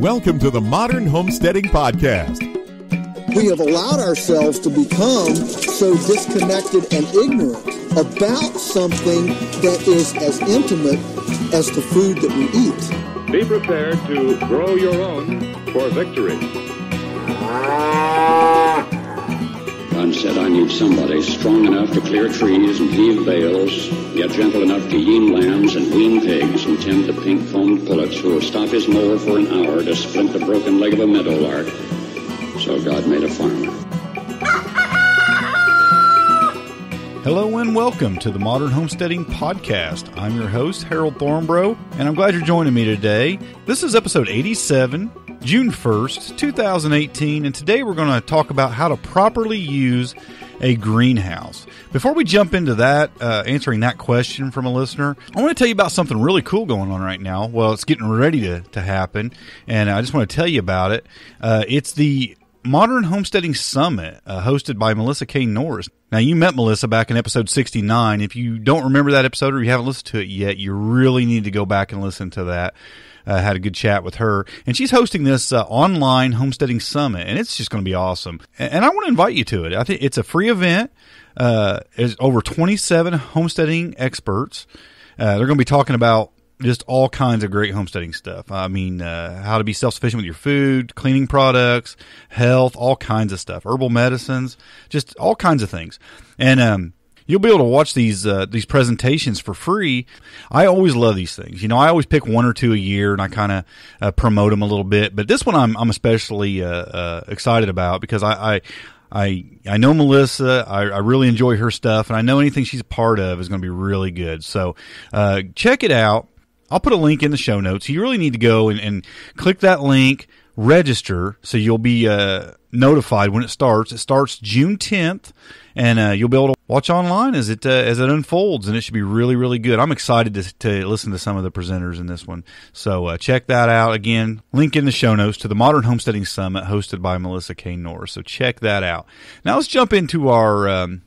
welcome to the Modern Homesteading Podcast. We have allowed ourselves to become so disconnected and ignorant about something that is as intimate as the food that we eat. Be prepared to grow your own for victory. said, I need somebody strong enough to clear trees and heave bales, yet gentle enough to yean lambs and wean pigs and tend the pink foamed pullets who will stop his mower for an hour to splint the broken leg of a meadow lark. So God made a farmer. Hello and welcome to the Modern Homesteading Podcast. I'm your host, Harold Thornbrough, and I'm glad you're joining me today. This is episode 87, June 1st, 2018, and today we're going to talk about how to properly use a greenhouse. Before we jump into that, uh, answering that question from a listener, I want to tell you about something really cool going on right now. Well, it's getting ready to, to happen, and I just want to tell you about it. Uh, it's the Modern Homesteading Summit, uh, hosted by Melissa K. Norris. Now, you met Melissa back in episode 69. If you don't remember that episode or you haven't listened to it yet, you really need to go back and listen to that. Uh, had a good chat with her, and she's hosting this uh, online homesteading summit, and it's just going to be awesome. And, and I want to invite you to it. I think it's a free event. Uh, it's over 27 homesteading experts. Uh, they're going to be talking about just all kinds of great homesteading stuff. I mean, uh, how to be self sufficient with your food, cleaning products, health, all kinds of stuff, herbal medicines, just all kinds of things. And um, You'll be able to watch these uh, these presentations for free. I always love these things. You know, I always pick one or two a year, and I kind of uh, promote them a little bit. But this one, I'm I'm especially uh, uh, excited about because I, I I I know Melissa. I, I, really enjoy her stuff, and I know anything she's a part of is going to be really good. So uh, check it out. I'll put a link in the show notes. You really need to go and, and click that link, register, so you'll be uh, notified when it starts. It starts June 10th, and uh, you'll be able to watch online as it uh, as it unfolds, and it should be really really good. I'm excited to, to listen to some of the presenters in this one, so uh, check that out again. Link in the show notes to the Modern Homesteading Summit hosted by Melissa K. Norris. So check that out. Now let's jump into our. Um,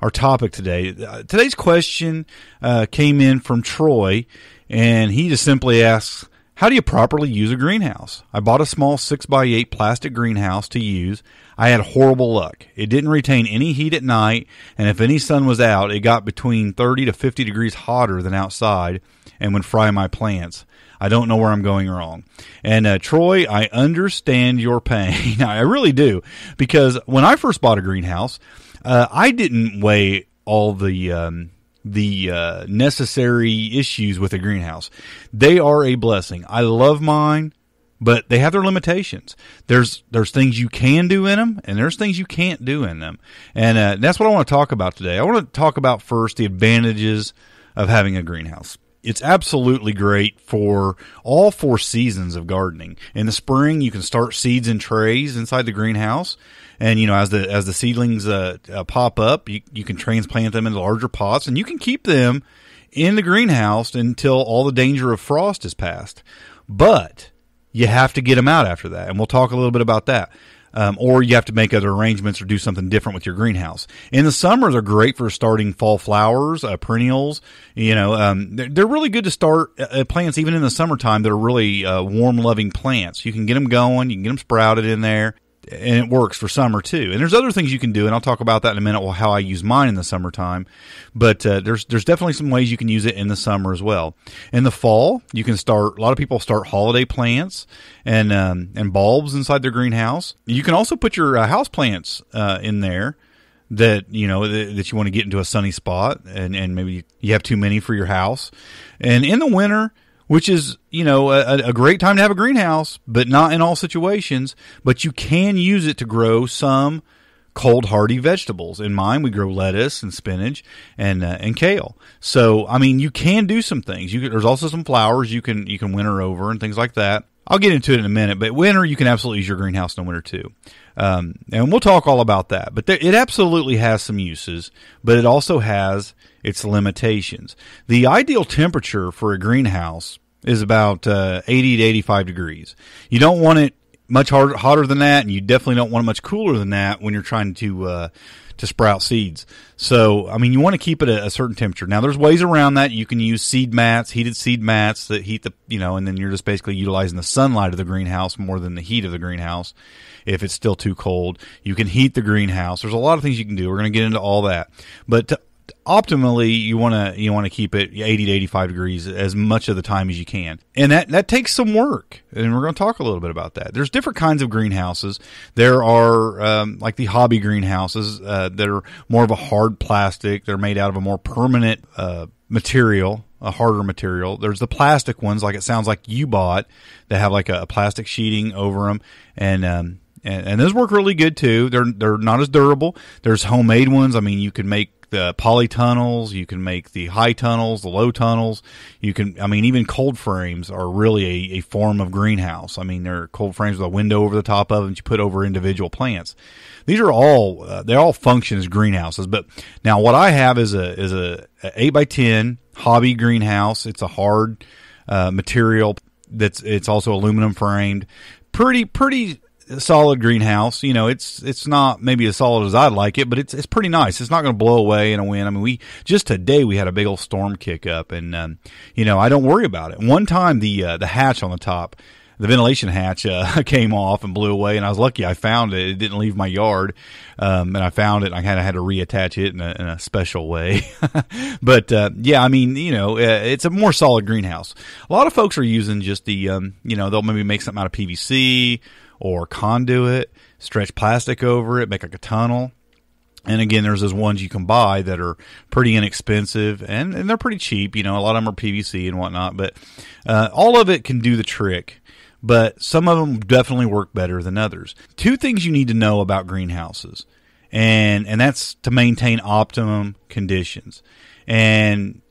our topic today. Uh, today's question uh, came in from Troy, and he just simply asks how do you properly use a greenhouse? I bought a small 6x8 plastic greenhouse to use. I had horrible luck. It didn't retain any heat at night, and if any sun was out, it got between 30 to 50 degrees hotter than outside and would fry my plants. I don't know where I'm going wrong. And uh, Troy, I understand your pain. I really do. Because when I first bought a greenhouse, uh, I didn't weigh all the um, the uh, necessary issues with a greenhouse. They are a blessing. I love mine, but they have their limitations. There's there's things you can do in them, and there's things you can't do in them, and uh, that's what I want to talk about today. I want to talk about first the advantages of having a greenhouse it's absolutely great for all four seasons of gardening. In the spring, you can start seeds in trays inside the greenhouse, and you know as the as the seedlings uh, uh, pop up, you, you can transplant them into larger pots, and you can keep them in the greenhouse until all the danger of frost is past. But you have to get them out after that, and we'll talk a little bit about that um, or you have to make other arrangements or do something different with your greenhouse. In the summers are great for starting fall flowers, uh, perennials. You know, um, they're, they're, really good to start uh, uh plants even in the summertime that are really uh, warm loving plants. You can get them going, you can get them sprouted in there and it works for summer too. And there's other things you can do, and I'll talk about that in a minute. Well, how I use mine in the summertime, but uh, there's there's definitely some ways you can use it in the summer as well. In the fall, you can start. A lot of people start holiday plants and um, and bulbs inside their greenhouse. You can also put your uh, house plants uh, in there that you know that, that you want to get into a sunny spot, and and maybe you have too many for your house. And in the winter which is you know a, a, great time to have a greenhouse, but not in all situations. But you can use it to grow some cold hardy vegetables. In mine, we grow lettuce and spinach and uh, and kale. So I mean, you can do some things. You can, there's also some flowers you can you can winter over and things like that. I'll get into it in a minute, but winter you can absolutely use your greenhouse in winter too. Um, and we'll talk all about that. But there, it absolutely has some uses, but it also has its limitations. The ideal temperature for a greenhouse is about uh, 80 to 85 degrees. You don't want it much hotter than that, and you definitely don't want it much cooler than that when you're trying to uh, to sprout seeds. So, I mean, you want to keep it at a certain temperature. Now, there's ways around that. You can use seed mats, heated seed mats that heat the, you know, and then you're just basically utilizing the sunlight of the greenhouse more than the heat of the greenhouse if it's still too cold. You can heat the greenhouse. There's a lot of things you can do. We're going to get into all that. But to optimally you want to you want to keep it 80 to 85 degrees as much of the time as you can and that that takes some work and we're going to talk a little bit about that there's different kinds of greenhouses there are um, like the hobby greenhouses uh, that are more of a hard plastic they're made out of a more permanent uh, material a harder material there's the plastic ones like it sounds like you bought that have like a, a plastic sheeting over them and um, and, and, those work really good too. They're they're not as durable. There's homemade ones. I mean, you could make the polytunnels, you can make the high tunnels, the low tunnels. You can, I mean, even cold frames are really a, a form of greenhouse. I mean, they're cold frames with a window over the top of them that you put over individual plants. These are all uh, they all function as greenhouses. But now what I have is a is a, a eight by ten hobby greenhouse. It's a hard uh, material that's it's also aluminum framed. Pretty pretty a solid greenhouse. You know, it's it's not maybe as solid as I'd like it, but it's it's pretty nice. It's not going to blow away in a wind. I mean, we just today we had a big old storm kick up, and um, you know I don't worry about it. One time the uh, the hatch on the top the ventilation hatch uh, came off and blew away, and I was lucky I found it. It didn't leave my yard, um, and I found it. And I kind of had to reattach it in a, in a special way. but uh, yeah, I mean, you know, uh, it's a more solid greenhouse. A lot of folks are using just the, um, you know, they'll maybe make something out of PVC or conduit, stretch plastic over it, make like a tunnel. And again, there's those ones you can buy that are pretty inexpensive and, and they're pretty cheap. You know, a lot of them are PVC and whatnot, but uh, all of it can do the trick, but some of them definitely work better than others. Two things you need to know about greenhouses, and, and that's to maintain optimum conditions. And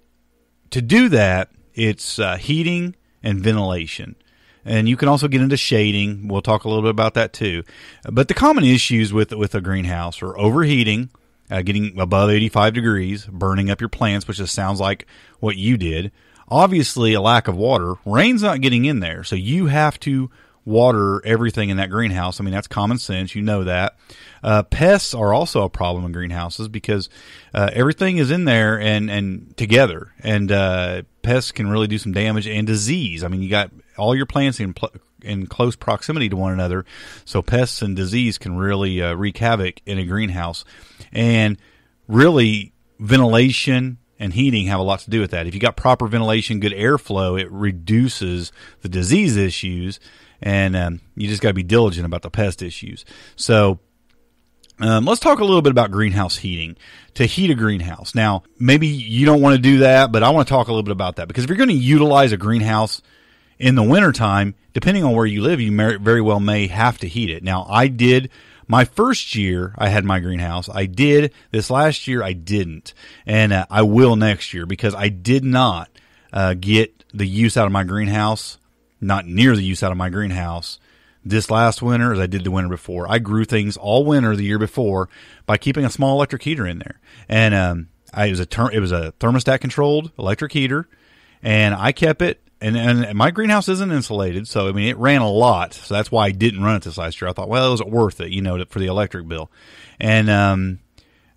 to do that, it's uh, heating and ventilation and you can also get into shading. We'll talk a little bit about that too. But the common issues with with a greenhouse are overheating, uh, getting above 85 degrees, burning up your plants, which just sounds like what you did. Obviously, a lack of water. Rain's not getting in there, so you have to water everything in that greenhouse. I mean, that's common sense. You know that. Uh, pests are also a problem in greenhouses because uh, everything is in there and, and together. And uh, pests can really do some damage and disease. I mean, you got all your plants in pl- in close proximity to one another, so pests and disease can really uh, wreak havoc in a greenhouse. And really, ventilation and heating have a lot to do with that. If you got proper ventilation, good airflow, it reduces the disease issues, and um, you just got to be diligent about the pest issues. So. Um, let's talk a little bit about greenhouse heating to heat a greenhouse. Now, maybe you don't want to do that, but I want to talk a little bit about that because if you're going to utilize a greenhouse in the wintertime, depending on where you live, you very well may have to heat it. Now, I did my first year, I had my greenhouse. I did this last year, I didn't. And uh, I will next year because I did not uh, get the use out of my greenhouse, not near the use out of my greenhouse this last winter as I did the winter before. I grew things all winter the year before by keeping a small electric heater in there. And um, I, it, was a ter- it was a thermostat controlled electric heater. And I kept it and and my greenhouse isn't insulated, so I mean it ran a lot, so that's why I didn't run it this last year. I thought, well, it wasn't worth it, you know, for the electric bill, and um,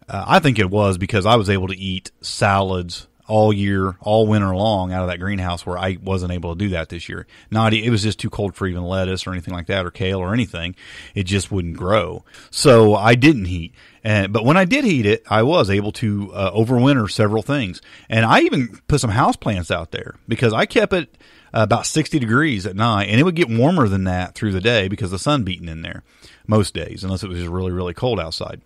uh, I think it was because I was able to eat salads all year, all winter long out of that greenhouse where I wasn't able to do that this year. Not it was just too cold for even lettuce or anything like that or kale or anything. It just wouldn't grow. So I didn't heat. And, but when I did heat it, I was able to uh, overwinter several things. And I even put some house plants out there because I kept it uh, about 60 degrees at night and it would get warmer than that through the day because the sun beating in there most days, unless it was just really, really cold outside.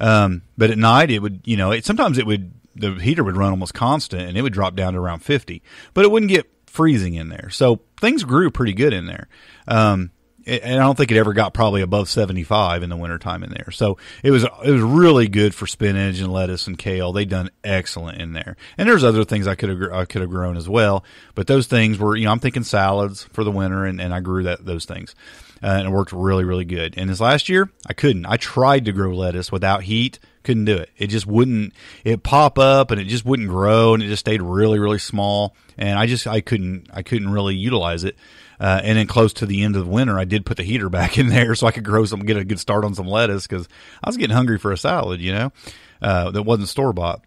Um, but at night it would, you know, it, sometimes it would, the heater would run almost constant and it would drop down to around 50, but it wouldn't get freezing in there. So things grew pretty good in there. Um, and I don't think it ever got probably above 75 in the wintertime in there. So it was it was really good for spinach and lettuce and kale. They done excellent in there. And there's other things I could have I could have grown as well, but those things were you know I'm thinking salads for the winter, and, and I grew that those things, uh, and it worked really really good. And this last year I couldn't. I tried to grow lettuce without heat, couldn't do it. It just wouldn't. It pop up and it just wouldn't grow, and it just stayed really really small. And I just I couldn't I couldn't really utilize it. Uh, and then close to the end of the winter, I did put the heater back in there so I could grow some, get a good start on some lettuce because I was getting hungry for a salad, you know, uh, that wasn't store bought.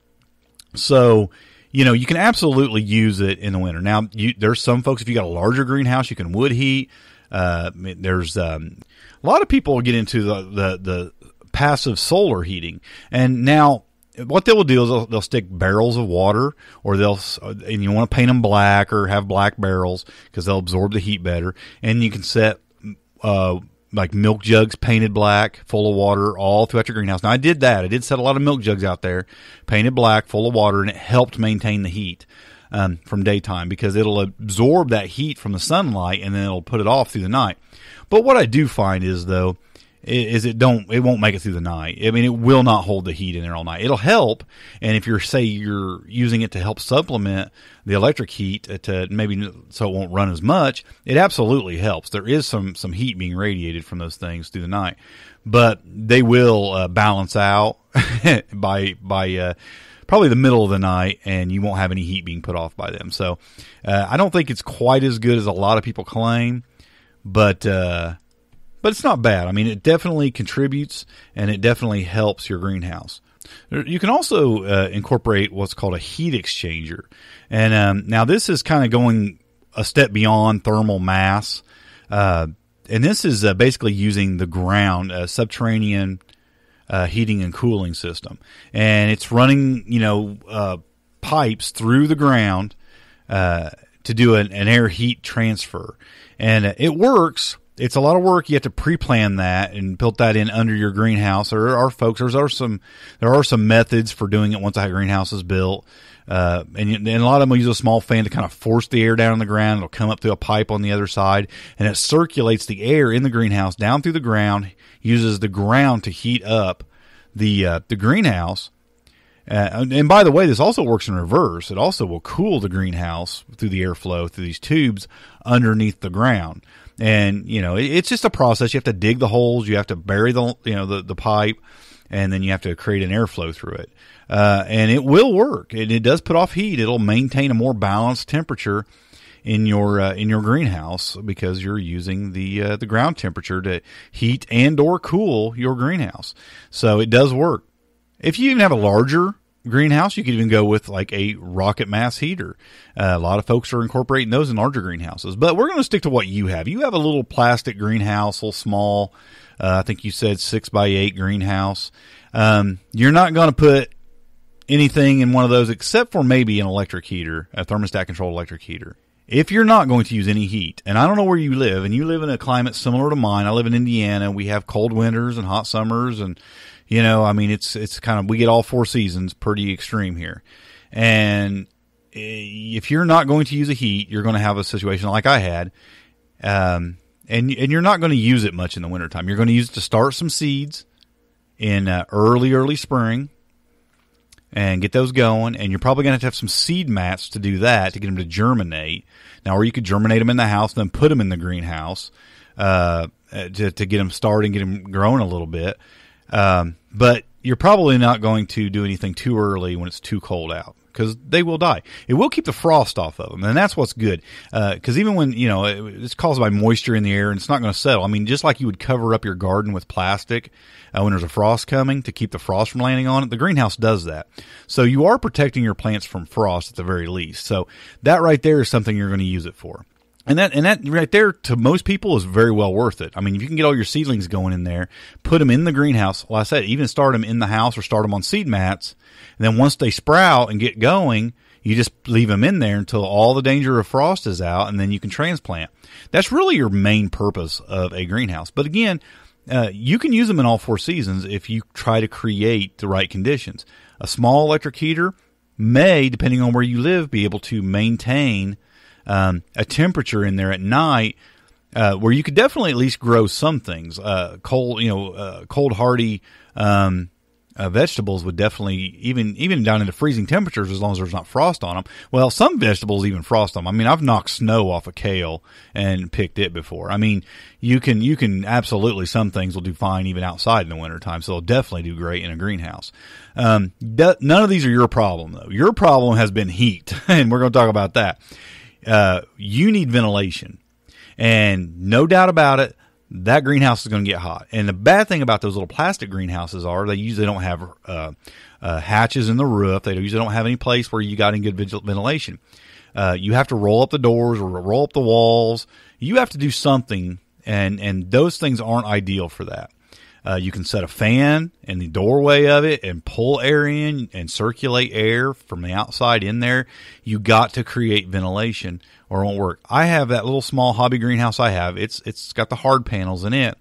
So, you know, you can absolutely use it in the winter. Now, you, there's some folks, if you got a larger greenhouse, you can wood heat. Uh, there's um, a lot of people get into the, the, the passive solar heating. And now, what they'll do is they'll, they'll, stick barrels of water or they'll uh, and you want to paint them black or have black barrels because they'll absorb the heat better and you can set uh, like milk jugs painted black full of water all throughout your greenhouse now i did that i did set a lot of milk jugs out there painted black full of water and it helped maintain the heat um, from daytime because it'll absorb that heat from the sunlight and then it'll put it off through the night but what i do find is though is it don't it won't make it through the night. I mean, it will not hold the heat in there all night. It'll help, and if you're say you're using it to help supplement the electric heat to maybe so it won't run as much, it absolutely helps. There is some some heat being radiated from those things through the night, but they will uh, balance out by by. Uh, probably the middle of the night and you won't have any heat being put off by them. So uh, I don't think it's quite as good as a lot of people claim, but uh, but it's not bad. I mean, it definitely contributes and it definitely helps your greenhouse. You can also uh, incorporate what's called a heat exchanger. And um, now this is kind of going a step beyond thermal mass. Uh, and this is uh, basically using the ground, a subterranean uh, heating and cooling system. And it's running, you know, uh, pipes through the ground uh, to do an, an, air heat transfer. And it works it's a lot of work. You have to pre-plan that and build that in under your greenhouse. There are folks. There are some. There are some methods for doing it once a greenhouse is built. Uh, and, and, a lot of them will use a small fan to kind of force the air down on the ground. It'll come up through a pipe on the other side, and it circulates the air in the greenhouse down through the ground. Uses the ground to heat up the uh, the greenhouse. Uh, and, and by the way, this also works in reverse. It also will cool the greenhouse through the airflow through these tubes underneath the ground and you know it's just a process. You have to dig the holes, you have to bury the you know the the pipe, and then you have to create an airflow through it. Uh, and it will work, and it, it does put off heat. It'll maintain a more balanced temperature in your uh, in your greenhouse because you're using the uh, the ground temperature to heat and or cool your greenhouse. So it does work. If you even have a larger greenhouse. You could even go with like a rocket mass heater. Uh, a lot of folks are incorporating those in larger greenhouses, but we're going to stick to what you have. You have a little plastic greenhouse, little small. Uh, I think you said six by eight greenhouse. Um, you're not going to put anything in one of those except for maybe an electric heater, a thermostat controlled electric heater. If you're not going to use any heat, and I don't know where you live, and you live in a climate similar to mine, I live in Indiana, we have cold winters and hot summers and you know, I mean, it's it's kind of we get all four seasons pretty extreme here, and eh, if you're not going to use a heat, you're going to have a situation like I had, um, and and you're not going to use it much in the wintertime. You're going to use it to start some seeds in uh, early early spring and get those going. And you're probably going to have to have some seed mats to do that to get them to germinate. Now, or you could germinate them in the house, then put them in the greenhouse uh, eh, to, to get them started and get them growing a little bit. Um, but you're probably not going to do anything too early when it's too cold out because they will die. It will keep the frost off of them, and that's what's good. Because uh, even when you know it, it's caused by moisture in the air and it's not going to settle. I mean, just like you would cover up your garden with plastic uh, when there's a frost coming to keep the frost from landing on it, the greenhouse does that. So you are protecting your plants from frost at the very least. So that right there is something you're going to use it for. And that and that right there to most people is very well worth it. I mean, if you can get all your seedlings going in there, put them in the greenhouse. Like I said, even start them in the house or start them on seed mats. And then once they sprout and get going, you just leave them in there until all the danger of frost is out, and then you can transplant. That's really your main purpose of a greenhouse. But again, uh, you can use them in all four seasons if you try to create the right conditions. A small electric heater may, depending on where you live, be able to maintain um, a temperature in there at night uh, where you could definitely at least grow some things. Uh, cold, you know, uh, cold hardy um, uh, vegetables would definitely even even down into freezing temperatures as long as there's not frost on them. Well, some vegetables even frost on them. I mean, I've knocked snow off a of kale and picked it before. I mean, you can you can absolutely some things will do fine even outside in the wintertime. So they'll definitely do great in a greenhouse. Um, none of these are your problem though. Your problem has been heat, and we're going to talk about that. Uh, you need ventilation. And no doubt about it, that greenhouse is going to get hot. And the bad thing about those little plastic greenhouses are they usually don't have uh, uh, hatches in the roof. They usually don't have any place where you got any good ventilation. Uh, you have to roll up the doors or roll up the walls. You have to do something, and and those things aren't ideal for that. Uh, you can set a fan in the doorway of it and pull air in and circulate air from the outside in there. You got to create ventilation or it won't work. I have that little small hobby greenhouse I have. It's it's got the hard panels in it,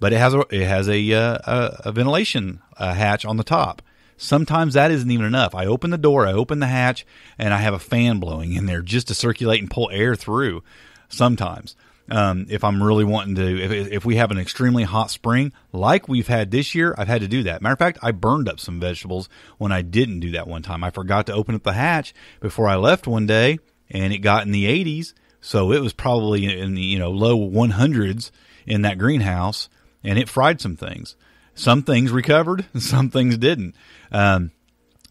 but it has a it has a uh, a, a, ventilation uh, hatch on the top. Sometimes that isn't even enough. I open the door, I open the hatch, and I have a fan blowing in there just to circulate and pull air through. Sometimes um, if I'm really wanting to, if, if we have an extremely hot spring like we've had this year, I've had to do that. Matter of fact, I burned up some vegetables when I didn't do that one time. I forgot to open up the hatch before I left one day, and it got in the 80s. So it was probably in the you know low 100s in that greenhouse, and it fried some things. Some things recovered, some things didn't, um,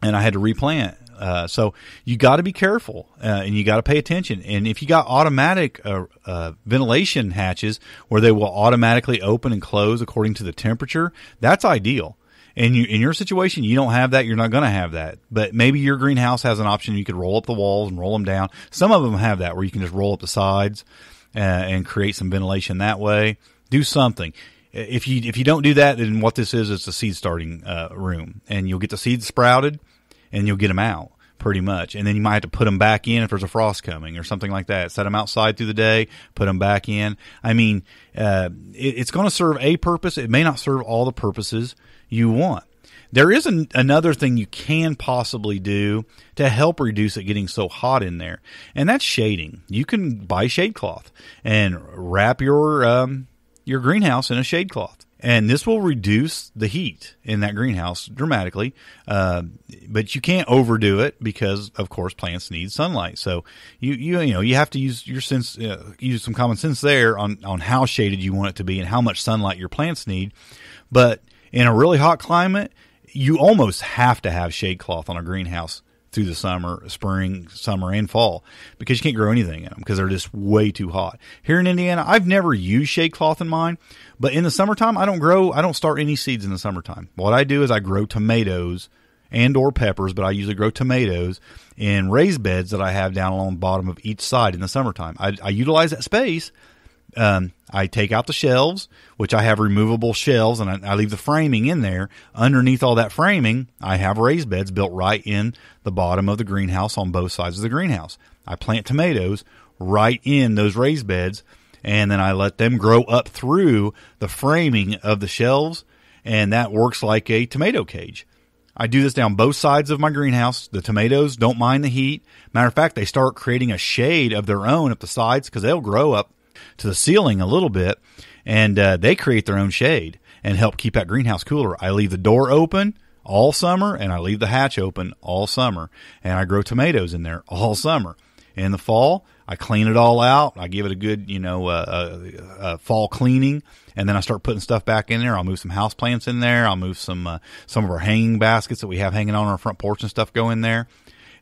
and I had to replant. Uh, so you got to be careful uh, and you got to pay attention. And if you got automatic uh, uh, ventilation hatches where they will automatically open and close according to the temperature, that's ideal. And you, in your situation, you don't have that. You're not going to have that. But maybe your greenhouse has an option. You could roll up the walls and roll them down. Some of them have that where you can just roll up the sides uh, and create some ventilation that way. Do something if you if you don't do that, then what this is is a seed starting uh, room, and you'll get the seeds sprouted, and you'll get them out pretty much. And then you might have to put them back in if there's a frost coming or something like that. Set them outside through the day, put them back in. I mean, uh, it, it's going to serve a purpose. It may not serve all the purposes you want. There is an, another thing you can possibly do to help reduce it getting so hot in there, and that's shading. You can buy shade cloth and wrap your um, your greenhouse in a shade cloth and this will reduce the heat in that greenhouse dramatically. Uh, but you can't overdo it because, of course, plants need sunlight. So you you you know you have to use your sense uh, use some common sense there on on how shaded you want it to be and how much sunlight your plants need. But in a really hot climate, you almost have to have shade cloth on a greenhouse through the summer, spring, summer, and fall because you can't grow anything in them because they're just way too hot. Here in Indiana, I've never used shade cloth in mine, but in the summertime, I don't grow, I don't start any seeds in the summertime. What I do is I grow tomatoes and or peppers, but I usually grow tomatoes in raised beds that I have down along the bottom of each side in the summertime. I, I utilize that space um, I take out the shelves, which I have removable shelves, and I, I, leave the framing in there. Underneath all that framing, I have raised beds built right in the bottom of the greenhouse on both sides of the greenhouse. I plant tomatoes right in those raised beds, and then I let them grow up through the framing of the shelves, and that works like a tomato cage. I do this down both sides of my greenhouse. The tomatoes don't mind the heat. Matter of fact, they start creating a shade of their own up the sides because they'll grow up to the ceiling a little bit, and uh, they create their own shade and help keep that greenhouse cooler. I leave the door open all summer and I leave the hatch open all summer, and I grow tomatoes in there all summer. In the fall, I clean it all out. I give it a good, you know, uh, uh, uh, fall cleaning, and then I start putting stuff back in there. I'll move some house plants in there. I'll move some uh, some of our hanging baskets that we have hanging on our front porch and stuff go in there,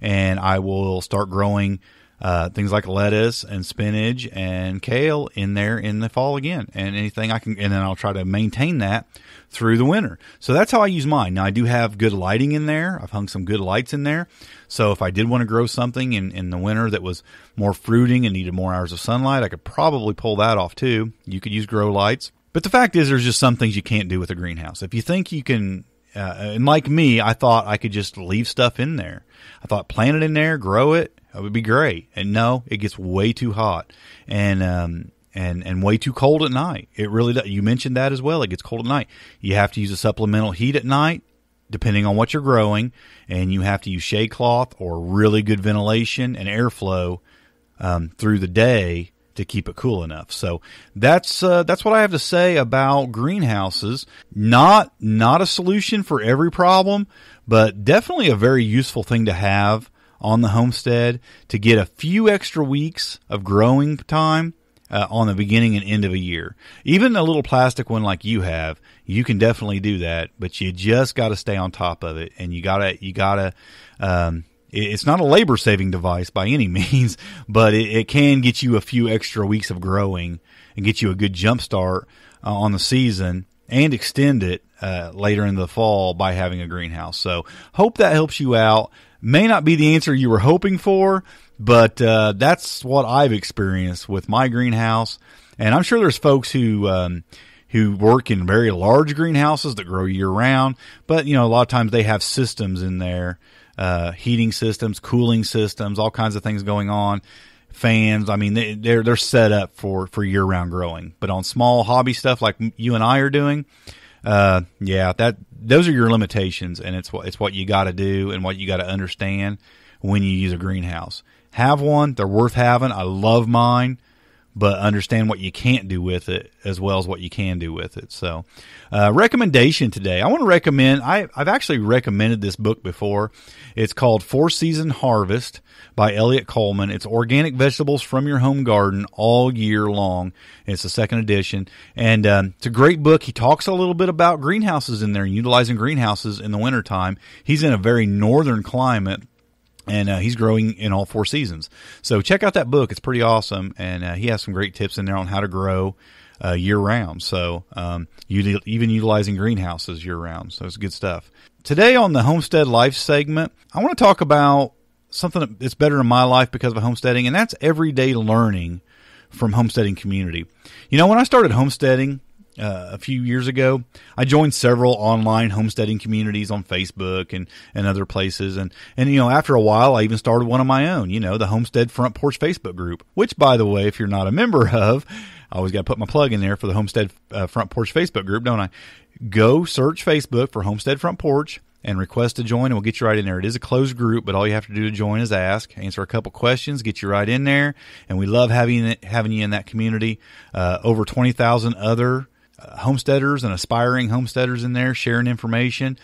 and I will start growing uh, things like lettuce and spinach and kale in there in the fall again, and anything I can, and then I'll try to maintain that through the winter. So that's how I use mine. Now I do have good lighting in there. I've hung some good lights in there. So if I did want to grow something in, in the winter that was more fruiting and needed more hours of sunlight, I could probably pull that off too. You could use grow lights. But the fact is, there's just some things you can't do with a greenhouse. If you think you can uh, and like me, I thought I could just leave stuff in there. I thought plant it in there, grow it, it would be great. And no, it gets way too hot and um, and and way too cold at night. It really does. You mentioned that as well. It gets cold at night. You have to use a supplemental heat at night, depending on what you're growing, and you have to use shade cloth or really good ventilation and airflow um, through the day to keep it cool enough. So that's uh, that's what I have to say about greenhouses. Not not a solution for every problem, but definitely a very useful thing to have on the homestead to get a few extra weeks of growing time uh, on the beginning and end of a year. Even a little plastic one like you have, you can definitely do that, but you just got to stay on top of it, and you gotta you gotta. Um, it's not a labor saving device by any means, but it, it, can get you a few extra weeks of growing and get you a good jump start uh, on the season and extend it uh, later in the fall by having a greenhouse. So hope that helps you out may not be the answer you were hoping for, but uh, that's what I've experienced with my greenhouse. And I'm sure there's folks who um, who work in very large greenhouses that grow year round, but you know a lot of times they have systems in there, uh, heating systems, cooling systems, all kinds of things going on. Fans, I mean, they, they're they're set up for for year round growing. But on small hobby stuff like you and I are doing, uh, yeah, that those are your limitations, and it's what it's what you got to do and what you got to understand when you use a greenhouse. Have one; they're worth having. I love mine but understand what you can't do with it as well as what you can do with it. So, uh, recommendation today. I want to recommend, I, I've actually recommended this book before. It's called Four Season Harvest by Elliot Coleman. It's organic vegetables from your home garden all year long. It's the second edition. And um, it's a great book. He talks a little bit about greenhouses in there and utilizing greenhouses in the wintertime. He's in a very northern climate and uh, he's growing in all four seasons. So check out that book; it's pretty awesome, and uh, he has some great tips in there on how to grow uh, year round. So um, even utilizing greenhouses year round, so it's good stuff. Today on the homestead life segment, I want to talk about something that's better in my life because of homesteading, and that's everyday learning from homesteading community. You know, when I started homesteading, uh, a few years ago. I joined several online homesteading communities on Facebook and, and other places. And, and, you know, after a while, I even started one of my own, you know, the Homestead Front Porch Facebook group, which, by the way, if you're not a member of, I always got to put my plug in there for the Homestead uh, Front Porch Facebook group, don't I? Go search Facebook for Homestead Front Porch and request to join and we'll get you right in there. It is a closed group, but all you have to do to join is ask, answer a couple questions, get you right in there. And we love having having you in that community. Uh, over 20,000 other uh, homesteaders and aspiring homesteaders in there sharing information,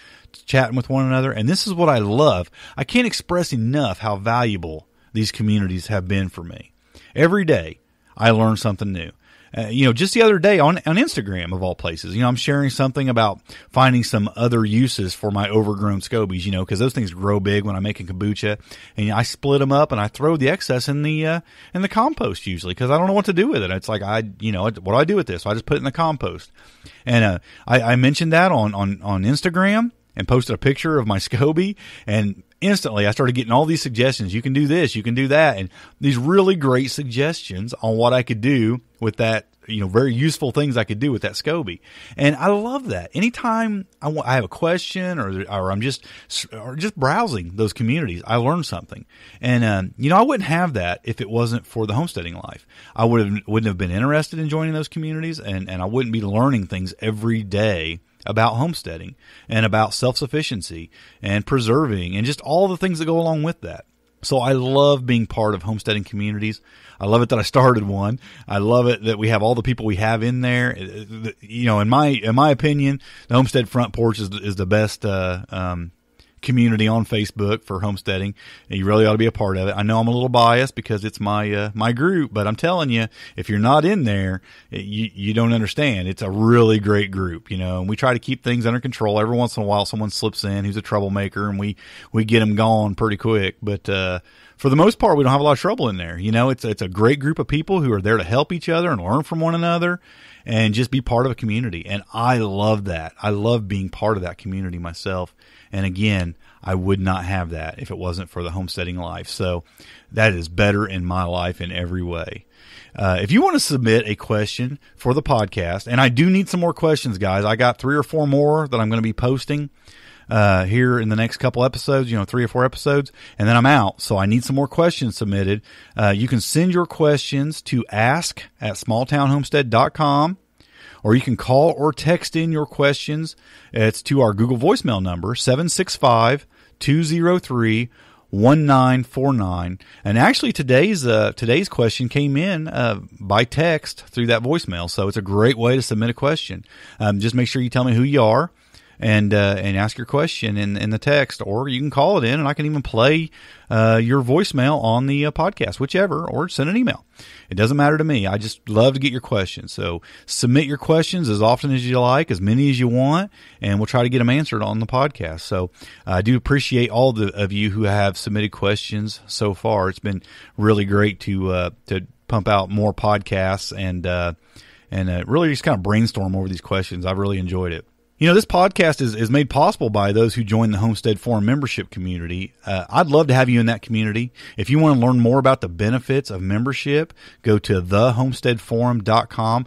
chatting with one another. And this is what I love. I can't express enough how valuable these communities have been for me. Every day I learn something new uh, you know, just the other day on, on Instagram of all places, you know, I'm sharing something about finding some other uses for my overgrown scobies, you know, because those things grow big when I'm making kombucha, and I split them up and I throw the excess in the uh, in the compost usually because I don't know what to do with it. It's like I, you know, what do I do with this? So I just put it in the compost, and uh, I, I mentioned that on on on Instagram and posted a picture of my SCOBY and instantly I started getting all these suggestions. You can do this, you can do that, and these really great suggestions on what I could do with that, you know, very useful things I could do with that SCOBY. And I love that. Anytime I, want, I have a question or, or I'm just, or just browsing those communities, I learn something. And, um, you know, I wouldn't have that if it wasn't for the homesteading life. I would have, wouldn't have been interested in joining those communities and, and I wouldn't be learning things every day about homesteading and about self sufficiency and preserving and just all the things that go along with that. So I love being part of homesteading communities. I love it that I started one. I love it that we have all the people we have in there. Uh, uh, you know, in my in my opinion, the homestead front porch is is the best uh, um, community on Facebook for homesteading. you really ought to be a part of it. I know I'm a little biased because it's my uh, my group, but I'm telling you, if you're not in there, eh, you you don't understand. It's a really great group, you know. And we try to keep things under control. Every once in a while, someone slips in who's a troublemaker, and we we get them gone pretty quick. But uh, for the most part, we don't have a lot of trouble in there. You know, it's it's a great group of people who are there to help each other and learn from one another and just be part of a community. And I love that. I love being part of that community myself. And again, I would not have that if it wasn't for the homesteading life. So that is better in my life in every way. Uh, if you want to submit a question for the podcast, and I do need some more questions, guys. I got three or four more that I'm going to be posting uh, here in the next couple episodes, you know, three or four episodes, and then I'm out. So I need some more questions submitted. Uh, you can send your questions to ask at smalltownhomestead.com or you can call or text in your questions. It's to our Google voicemail number, 765 203 1949 and actually today's uh, today's question came in uh, by text through that voicemail so it's a great way to submit a question um, just make sure you tell me who you are and uh, and ask your question in, in the text, or you can call it in, and I can even play uh, your voicemail on the uh, podcast, whichever, or send an email. It doesn't matter to me. I just love to get your questions. So submit your questions as often as you like, as many as you want, and we'll try to get them answered on the podcast. So I do appreciate all the, of you who have submitted questions so far. It's been really great to uh, to pump out more podcasts and uh, and uh, really just kind of brainstorm over these questions. I've really enjoyed it. You know, this podcast is, is made possible by those who join the Homestead Forum membership community. Uh, I'd love to have you in that community. If you want to learn more about the benefits of membership, go to thehomesteadforum.com.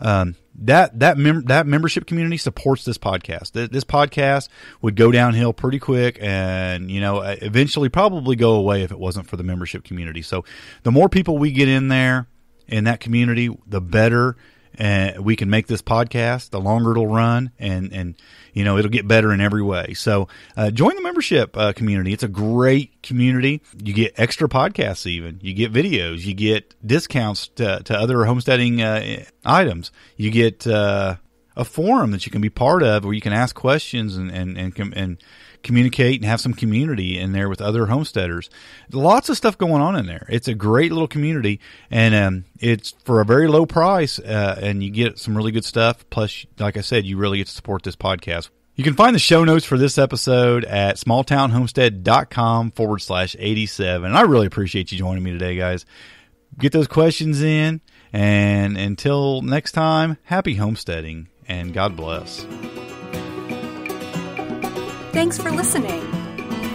Um, that that mem- that membership community supports this podcast. Th- this podcast would go downhill pretty quick, and you know, eventually probably go away if it wasn't for the membership community. So, the more people we get in there in that community, the better and we can make this podcast. The longer it'll run, and and you know it'll get better in every way. So uh, join the membership uh, community. It's a great community. You get extra podcasts, even you get videos, you get discounts to, to other homesteading uh, items. You get uh, a forum that you can be part of where you can ask questions and and and and communicate and have some community in there with other homesteaders. Lots of stuff going on in there. It's a great little community, and um, it's for a very low price, uh, and you get some really good stuff. Plus, like I said, you really get to support this podcast. You can find the show notes for this episode at smalltownhomestead.com forward slash 87. And I really appreciate you joining me today, guys. Get those questions in. And until next time, happy homesteading and God bless. Thanks for listening.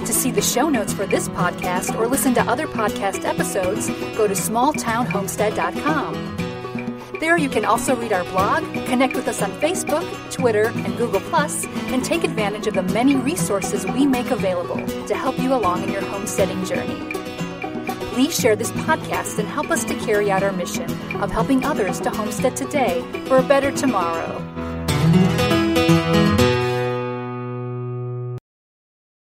To see the show notes for this podcast or listen to other podcast episodes, go to smalltownhomestead.com. There you can also read our blog, connect with us on Facebook, Twitter, and Google, and take advantage of the many resources we make available to help you along in your homesteading journey. Please share this podcast and help us to carry out our mission of helping others to homestead today for a better tomorrow.